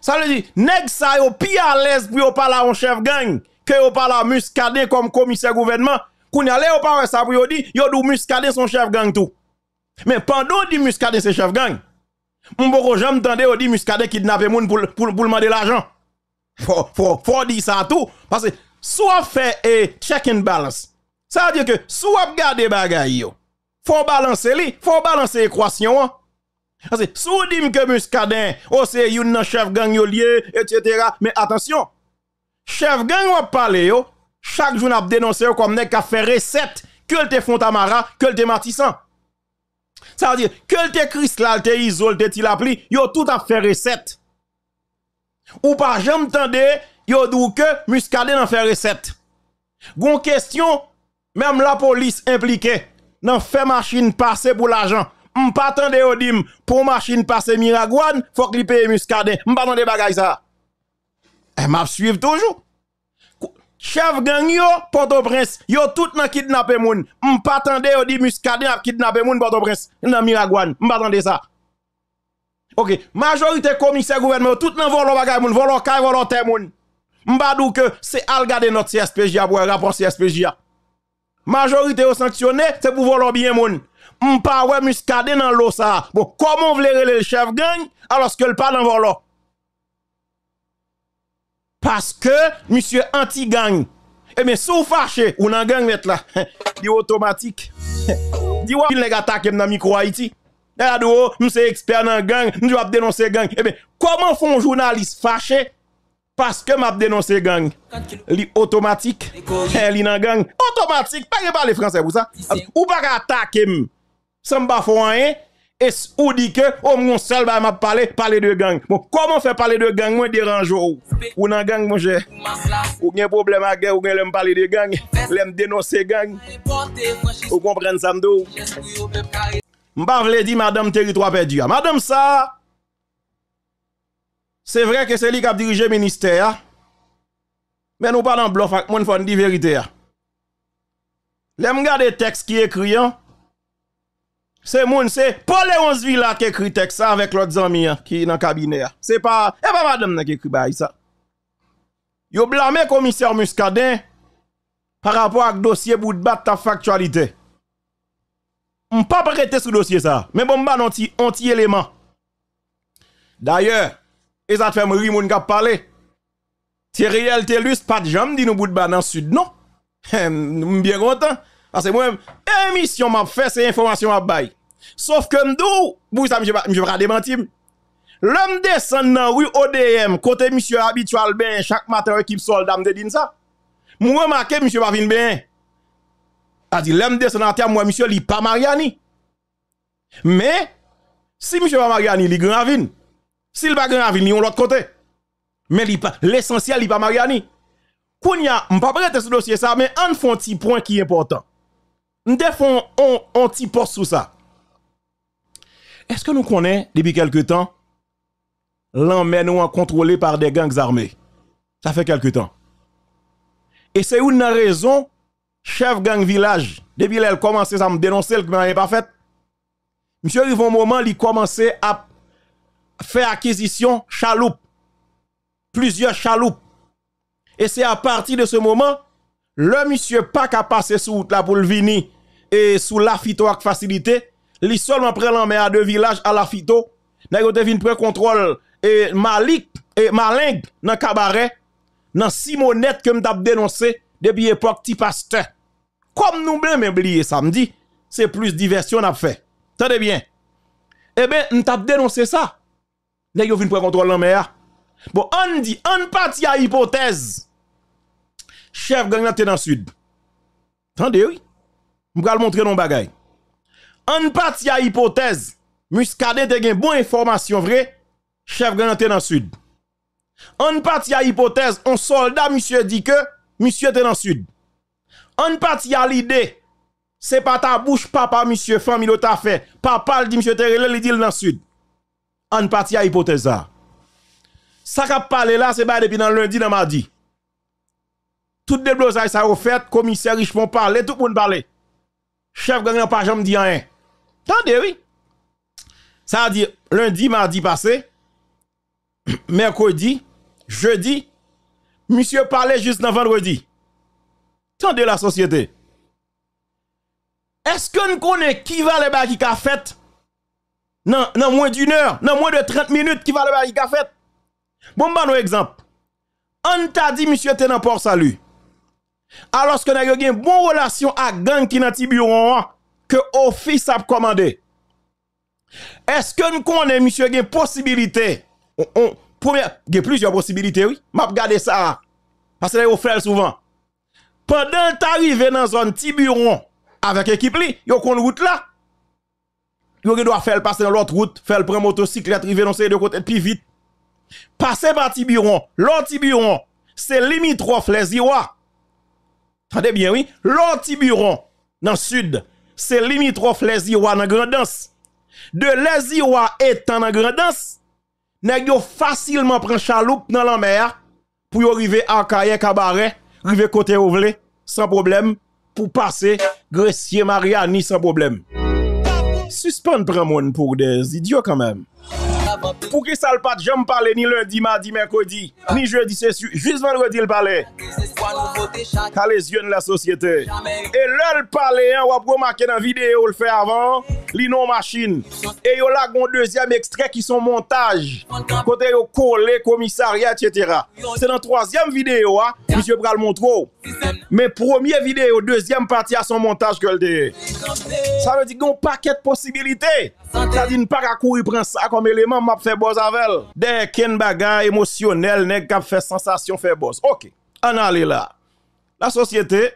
Ça veut dire, nèg ça yo pi à l'aise pour parler à un chef gang que yo parler à muscadet comme commissaire gouvernement. Koun yale yo parler ça pour yo vous yo dou muscadet son chef gang tout. Mais pendant dit muscadet c'est chef gang. Mon boko jam tande yo di muscadet kidnappé moun pour pour pour demander l'argent. Faut faut dire ça tout parce que soit fait et check and balance. Ça veut dire que soit garder bagay yo. Faut balancer li, faut balancer équation. Parce que sou que Muscadin, ou se yon chef gang etc. Mais attention, chef gang chaque jour a dénoncé comme a fait recette que l'te Fontamara, que le Matissan. Ça veut dire, que le Chris la, l'te Iso, l'te Tilapli, yon tout a fait recette. Ou pas j'aime il a que Muscadin a fait recette. Gon question, même la police impliquée, nan fait machine passer pour l'argent. M'patende ou dim pour machine passer Miragouane, faut li paye muscadin. M'patande bagay ça. Et eh, m'a suivre toujours. Chef gang yo, Port-au-Prince, yo tout nan kidnappé moun. M'patande au que a kidnappé moun Port-au-Prince nan Miragouane. ça. OK, majorité commissaire gouvernement tout nan volo bagay moun, volo kay, volo moun. M'badou que c'est algade notre CSPJ pour rapport CSPJ. Majorité sanctionnée, c'est pour voler bien moun m'pa wè muscadet dans l'eau ça. Bon, comment voulez le chef gang alors que le pas dans volo? Parce que monsieur anti gang. Eh bien, si fâché, ou nan gang met là, di automatique. Di wa les attaque dans micro Haïti. Eh nous c'est expert dans gang, nous va dénoncer gang. Eh bien, comment font journalistes fâché parce que m'a dénoncé gang. Li automatique, eh, li nan gang. Automatique, pas parler français pour ça. Ou pas attaquer ça me pas rien. Et ou dit que, oh mon seul ba parler de gang. Bon, comment faire parler de gang, moi dérange oh? ou? Ou de gang, mon cher? Ou gen problème à gang, ou gen l'aime parler de gang, l'aime dénoncer gang. Vous comprendre ça m'dou? M'pa vle dit madame territoire perdu. Ah. Madame ça, c'est vrai que c'est lui qui a dirigé le ministère. Ah. Mais nous parlons bluff, avec ah. moi, faut dire la vérité. L'aime garder texte qui est criant. Hein. C'est moun, c'est Paul Léonce Villa qui écrit ça avec l'autre ami qui hein, est dans le cabinet. C'est hein. pas, et pas madame qui écrit ça. Yo blâmé commissaire Muscadet par rapport à dossier bout de battre ta factualité. pas prêter ce dossier ça, mais bon, bah, anti un élément. D'ailleurs, et ça te fait mourir moun kap parler. Thierry Telus, pas de jambe, dit nous bout de bat dans le sud, non? bien content. Parce que moi émission m'a fait, ces informations à bail. Sauf que m'dou, vous ça, m'je pas démentir. L'homme descend dans rue ODM, côté monsieur habituel ben, chaque matin, équipe soldat me dit ça. Moi, remarqué, monsieur pas venir bien. A dit, l'homme descend en terre, moi, monsieur, li pas Mariani. Mais, si monsieur pas Mariani, li grand vin. S'il pas grand vin, on l'autre côté. Mais l'essentiel, li pas Mariani. Kounia, pas prêter ce dossier ça, mais on fait un petit point qui est important. Nous avons un petit poste ça. Est-ce que nous connaissons, depuis quelque temps, l'emmène en contrôlé par des gangs armés Ça fait quelque temps. Et c'est une raison, chef gang village, depuis qu'elle commencé à me dénoncer, le n'est pas fait. Monsieur, il y a moment, il commencé à faire acquisition chaloupe. Plusieurs chaloupes. Et c'est à partir de ce moment, le monsieur pas a passé sous la là et sous la fito avec facilité, li seulement prend en mer à deux villages à fito n'a vin prend contrôle et Malik et Maling dans cabaret, dans Simonette que m'tap dénoncé depuis époque petit pasteur. Comme nous-mêmes oublié samedi, c'est plus diversion n'a fait. Tenez bien. Eh ben, m'tap dénoncé ça. N'a yo vinn prend contrôle en mer. Bon, on dit, on à hypothèse. Chef gang dans sud. Tendez oui. Je vais montrer nos bagailles. En partie à hypothèse, Muscadet a une bonne information vrai, chef était dans le sud. En partie à hypothèse, un soldat, monsieur dit que monsieur était dans le sud. En partie à l'idée, c'est pas ta bouche, papa, monsieur, famille, t'a fait. Papa, dit monsieur Terrel, le dit dans le sud. En partie à hypothèse. Ça qu'a parlé là, c'est pas depuis dans lundi, dans mardi. Tout déblosage, ça a fait, commissaire font parler. tout le monde parler chef gang n'a pas jamais dit rien. Tendez, oui. Ça a dit lundi, mardi passé, mercredi, jeudi, monsieur parlait juste dans vendredi. Tendez la société. Est-ce que nous connaît qui va le bagage qui a fait? Non, non, moins d'une heure, non, moins de 30 minutes qui va le bagage qui a fait. Bon, ben, bah, nos exemple. On t'a dit, monsieur, t'es dans port salut. Alors que nous avons une bonne relation à gang qui dans tiburon que office a commandé. Est-ce que nous connaissons, monsieur, une possibilité? première, il y a plusieurs possibilités, oui. M'a regarder ça. Parce que vous faites souvent. Pendant que arrivez dans zone Tiburon avec l'équipe, vous yo une route là. Vous doit faire passer dans l'autre route, faire prendre motocyclette arriver dans ces deux côtés plus vite. Passer par Tiburon, l'autre Tiburon, c'est limitrophe les Irois. Attendez bien, oui. L'Antiburon, dans le sud, c'est limitrophe les Irois dans Grandance. De les Irois étant dans Grandance, facilement prend chaloupe dans la mer pour arriver à Kaye Cabaret, arriver côté Ovlé sans problème pour passer Gressier Mariani sans problème. Suspendre pour des idiots quand même. Pour qui ça le pas jamais parler ni lundi, mardi, mercredi, ni jeudi, c'est sûr. Juste vendredi, le parler. Car les yeux de la société. Et là, le parle, on hein, va remarquer dans la vidéo, le fait avant, l'ino machine. Et il là un deuxième extrait qui sont montage. Côté yon collé, commissariat, etc. C'est dans la troisième vidéo, hein, monsieur Bral montre. Mais première vidéo, deuxième partie à son montage que Ça veut dire qu'on paquet de possibilités. Ça dit pas à courir prendre ça comme élément, m'a fait boss avec Des ken bagay émotionnel, nèg qui fait sensation fait boss. OK. On aller là. La société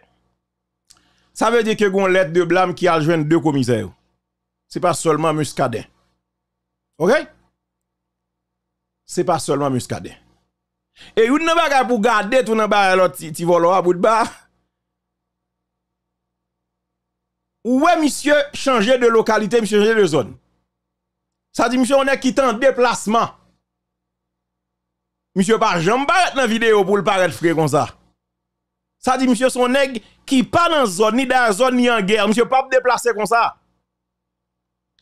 ça veut dire que gon lettre de blâme qui a joindre deux commissaires. C'est pas seulement Muscadet. OK C'est pas seulement Muscadet. Et une bagay pour garder tout dans bagay l'autre ti volo à bout de bas. Ouais, monsieur, changer de localité, monsieur, changer de zone. Ça dit, monsieur, on est quitté en déplacement. Monsieur, pas jamais barrette dans la vidéo pour le paraître frère comme ça. Ça dit, monsieur, son nègre qui pas dans la zone, ni dans la zone, ni en guerre. Monsieur, pas déplacer comme ça.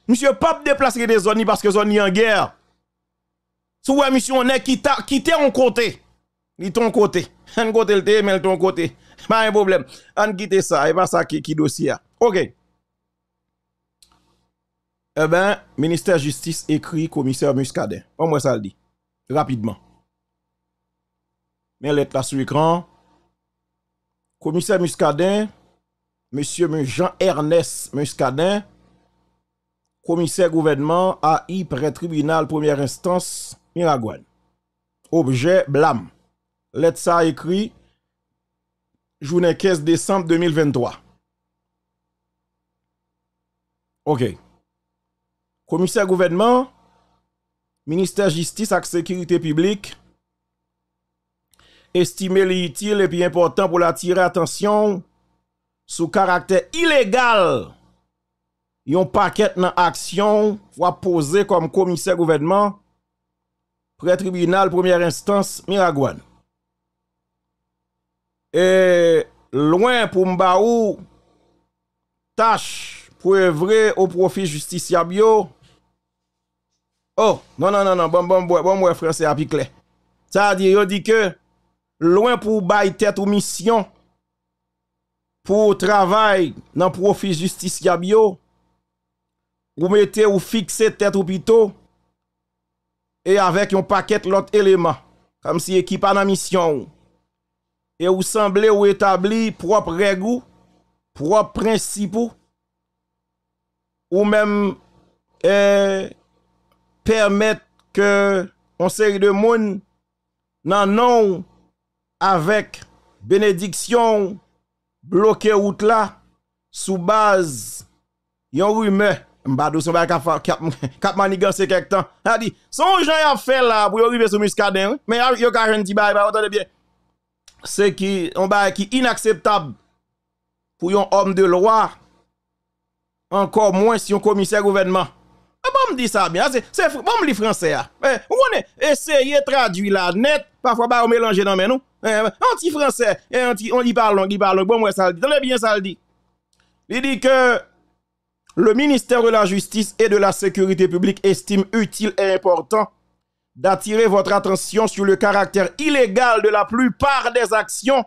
Monsieur, pas déplacer des zones, parce que zone, ni en guerre. Souvent Monsieur, on est quitté, en côté. Ni ton côté. en côté le mais ton côté. Pas un problème. On quitte ça, et pas ça qui, qui dossier. Ok eh bien, ministère justice écrit commissaire Muscadet. Pas moi ça le dit. Rapidement. Mais lettre là sur l'écran. Commissaire Muscadet, monsieur Jean-Ernest Muscadet, commissaire gouvernement AI près tribunal première instance Miragouane. Objet blâme. Lettre ça écrit journée 15 décembre 2023. OK. Komissè gouvernement, Ministè justice ak sekirite publik, estime li itil epi important pou la tire atensyon sou karakter ilegal yon paket nan aksyon fwa pose kom komissè gouvernement pre tribunal premier instance Miragwan. E loin pou mba ou tache pou evre ou profi justisya biyo Oh, non, non, non, non, bon, bon, bon, bon, c'est à Ça veut dire, dit que, loin pour bailler tête ou mission, pour travail dans profit justice yabio, vous mettez ou fixez tête ou plutôt, et avec un paquet l'autre élément, comme si équipe en dans mission, et ou semblez ou établi propre règle, propre principe, ou même, eh, permettre que on série de monde nan non avec bénédiction bloqué route là sous base yon rumeur Mbado son ba kap kap manigance quelque temps. A dit son gens a fait là pour arriver sur Muscadet. Mais yo ka jeune ti bay ba bien. C'est qui on ba qui inacceptable pour un homme de loi encore moins si un commissaire gouvernement ah, bon me dit ça bien, c'est bon me français. Ah. Eh, Où on est essayer traduire la net, parfois bah on mélange dans mais nous. Eh, eh, anti français, anti on y parle on y parle bon moi ça dit. Très bien ça dit. Il dit que le ministère de la Justice et de la Sécurité publique estime utile et important d'attirer votre attention sur le caractère illégal de la plupart des actions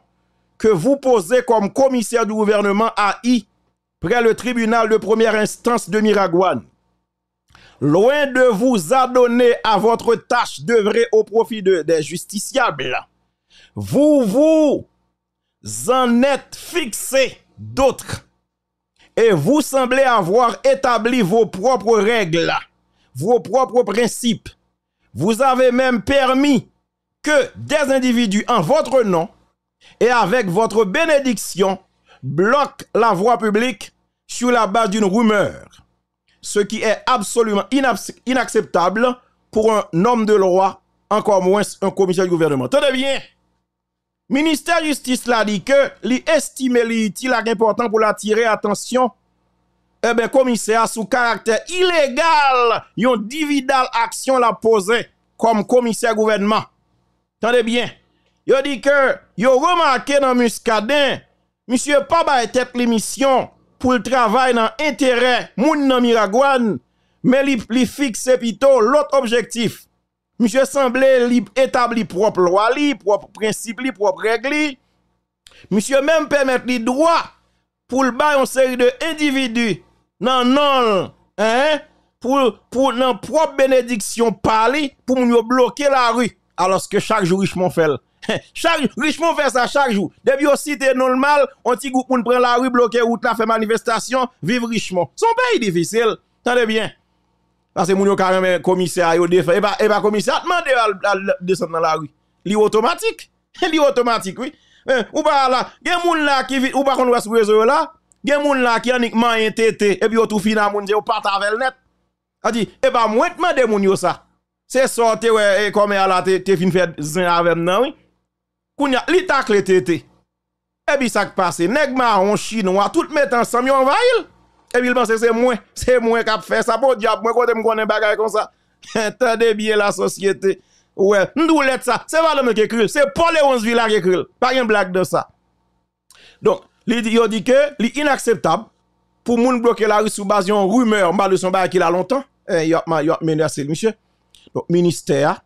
que vous posez comme commissaire du gouvernement AI près le tribunal de première instance de Miraguane loin de vous adonner à votre tâche d'œuvrer au profit des justiciables, vous vous en êtes fixé d'autres et vous semblez avoir établi vos propres règles, vos propres principes. Vous avez même permis que des individus en votre nom et avec votre bénédiction bloquent la voie publique sur la base d'une rumeur ce qui est absolument inacceptable pour un homme de loi, encore moins un commissaire gouvernement. Tenez bien, ministère de justice l'a dit que l'estime est important pour attirer attention eh bien, commissaire, sous caractère illégal, yon dividal action la posé comme commissaire gouvernement. Tendez bien. a dit que a remarqué dans Muscadin, monsieur Papa était l'émission pour le travail dans l'intérêt de nan Miragouane, mais li, fixe plutôt l'autre objectif. Monsieur semblait li établi propre loi, li, propre principe, propre règle. Monsieur même permet les droits pour le bail série de individus non non hein pour pour nan propre bénédiction parler pour nous bloquer la rue alors que chaque jour richement fait chaque jour, Richemont fait ça chaque jour. Depuis aussi, c'est normal, on petit groupe moun prend la rue, bloquer route, la fait manifestation, vivre Richemont. Son pays difficile. Tenez bien. Parce que moun yo carrément eh, commissaire au défait. Et pas, et pas commissaire, demande à descendre dans la rue. Li automatique. Li automatique, oui. Eh, ou pas là, a moun là qui vit, ou pas qu'on va sur réseau là, a moun là qui uniquement un tété, et puis au tout fina moun, yo pas avec net. A dit, et eh bah ben, moi de moun yo ça. C'est sorti, ouais, et comme là, t'es fin fait zin avec nan, oui. Kounya, li Et puis e ça qui passe, nèg marron chinois, tout met ensemble on va il. Et puis il pense c'est moi, c'est moi qui fait ça pour diable, moi quand me connais bagay comme ça. Entendez bien la société. Ouais, nous let ça, c'est pas mec qui écrit, c'est pas et 11 Villa qui écrit. Pas une blague de ça. Donc, il dit que c'est inacceptable pour moun bloquer la rue sous base de rumeur, mal de son bagay qui a longtemps. Eh, il y a menacé le monsieur. Donc, ministère,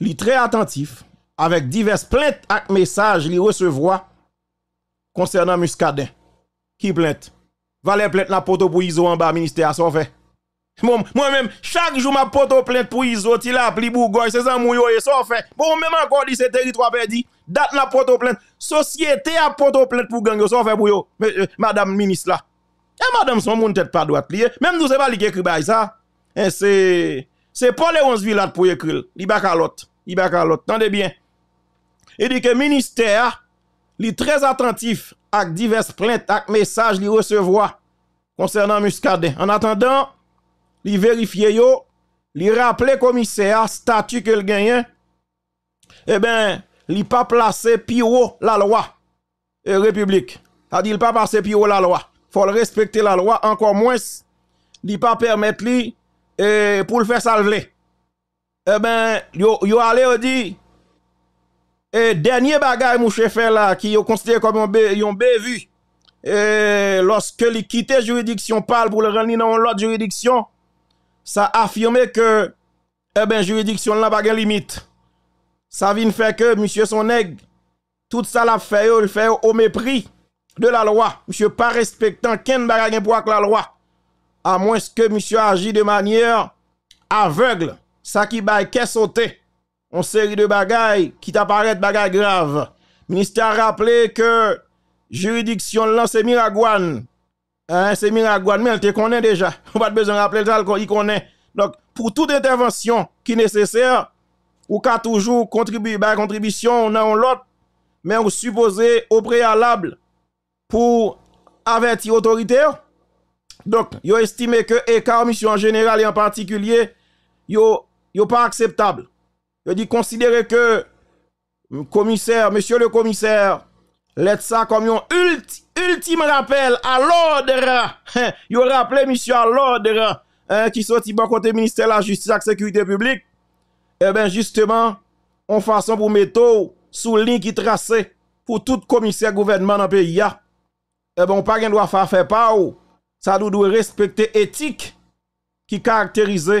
il est très attentif avec diverses plaintes et messages li recevoir concernant Muscadin. Qui plainte? Valère plainte la poto pour Iso en bas ministère à fait. Moi-même, chaque jour, ma poto plainte pour Iso, il a pli Bougoy, c'est ça, mouyo, et ça fait. Bon, même encore, dit c'est territoire perdu. Date la poto plainte. Société a poto plainte pour gang, ça fait pour yo. Euh, madame ministre là. Et eh, madame, son monde tête pas droite lié. Même nous, c'est pas lui qui ça. Eh, c'est, c'est pas les 11 villas pour écrire. Il Il bien. Il dit que le ministère est très attentif à diverses plaintes, à messages qu'il recevoir concernant Muscadet. En attendant, il vérifie, il rappelle commissaire statut qu'il gagne. Eh bien, euh, il pas placé haut la loi et république. Il à pas passé haut la loi. Faut respecter la loi, encore moins, il pas permettre euh, pour le faire salver. Eh bien, il allé dit et dernier bagay mon chef là, qui est considéré comme un bévu, lorsque l'équité quitte juridiction parle pour le rendre dans l'autre juridiction, ça affirme que, eh ben, juridiction là, pas de limite. Ça vient faire que, monsieur son Soneg, tout ça l'a fait, il fait au mépris de la loi. Monsieur pas respectant ken bagay pour la loi. À moins que monsieur agit de manière aveugle. Ça qui baille qu'est sauté une série de bagailles qui t'apparaissent bagailles graves. Ministère a rappelé que juridiction là, c'est Miragouane. Hein, c'est Miragouane, mais elle te connaît déjà. On pas besoin de rappeler ça, il connaît. Donc, pour toute intervention qui est nécessaire, ou qu'a toujours contribué par bah, contribution, on a lot, mais on supposé au préalable pour avertir l'autorité. Donc, yo estimé que écart mission en général et en particulier, yo, yo pas acceptable. Je dis considérer que euh, commissaire, monsieur le commissaire, laisse ça comme un ultime rappel à l'ordre. Il appelé monsieur à l'ordre hein, qui sorti bon côté ministère de la justice et de la sécurité publique. Eh bien justement, on façon pour mettre sous ligne qui tracé pour tout commissaire gouvernement dans le pays. Eh bien, on pas doit faire faire pas ça doit respecter éthique qui caractérise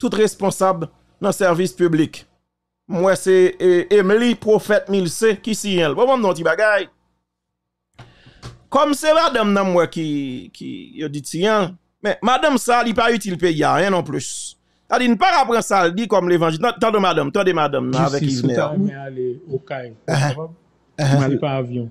tout responsable dans le service public moi c'est eh, Emily prophète Milse qui signe elle. Bon, non, petit bagay. Comme c'est madame nan moi qui qui dit tiens, mais madame ça, n'est pas utile payer rien non plus. Elle dit pas après ça, elle dit comme l'évangile. Tendez madame, tendez madame avec Isner. Je suis allé au CAI. Je ah, ah, ah. pas avion.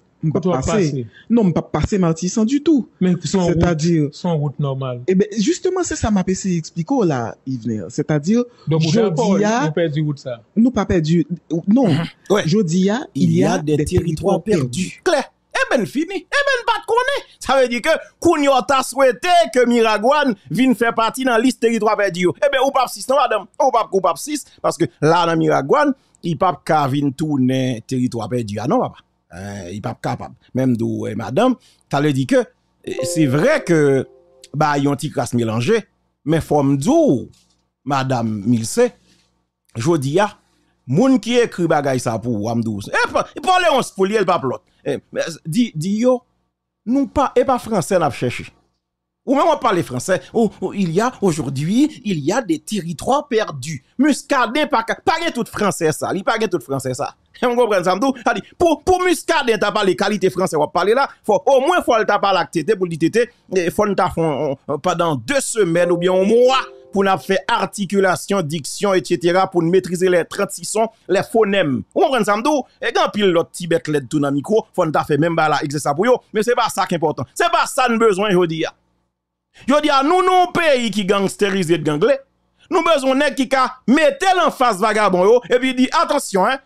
pas passer. Non, pas passer sans du tout. Mais c'est-à-dire son route normale. Et eh ben justement c'est ça m'a PC expliquer là, Ivner. C'est-à-dire Donc dis, Nous pas perdu. Non. je dis il y a des, territoires, perdus. Claire, Eh ben fini. Eh ben pas connaître. Ça veut dire que Kounio t'a souhaité que Miragouane vienne faire partie dans la liste territoires perdu. Eh ben ou pas 6 non madame. Ou pas ou pas 6 parce que là dans Miragouane, il pas ka vienne tourner territoire perdu. Ah non papa. Hein, il pas capable. Même d'où, eh, madame, tu as dit que eh, c'est vrai que, bah, y a un petit crasse mélangé, mais faut me dire, madame Milse, je dis, ah, moun qui écrit bagay ça pour Amdous. Eh, parle on se folie, pas plot. Eh, dis, di yo, nous pas, et pas français n'a cherché. Ou même on parle français. ou, il y a, aujourd'hui, il y a des territoires perdus. Muscadet, pas, pas tout français ça. Il pas tout français ça on comprend ça pour pour t'as t'a parlé qualité français on parler là faut au moins faut t'a tes tété pour tété faut pendant deux semaines ou bien un mois pour nous faire articulation, diction, etc., pour maîtriser les 36 sons, les phonèmes. On comprend ça, Et quand pile l'autre petit bête l'aide tout dans le micro, faut faire même là, exercice pour yo, mais c'est pas ça qui est important. C'est pas ça nous besoin, je dis. Je nous, nous, pays qui gangsterise et ganglés, nous besoin nèg qui ka mettre en face vagabond et puis dit, attention, hein,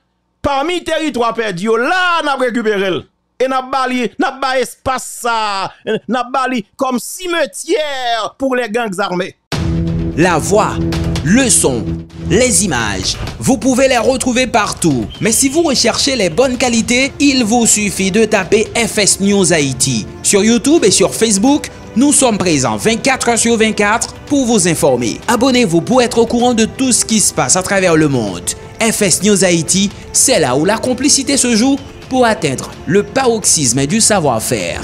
Parmi territoires perdus, là, n'a récupéré. Et n'a bali, n'a pas espace ça, comme cimetière pour les gangs armés. La voix, le son, les images, vous pouvez les retrouver partout. Mais si vous recherchez les bonnes qualités, il vous suffit de taper FS News Haïti. Sur YouTube et sur Facebook, nous sommes présents 24 heures sur 24 pour vous informer. Abonnez-vous pour être au courant de tout ce qui se passe à travers le monde. FS News Haïti, c'est là où la complicité se joue pour atteindre le paroxysme du savoir-faire.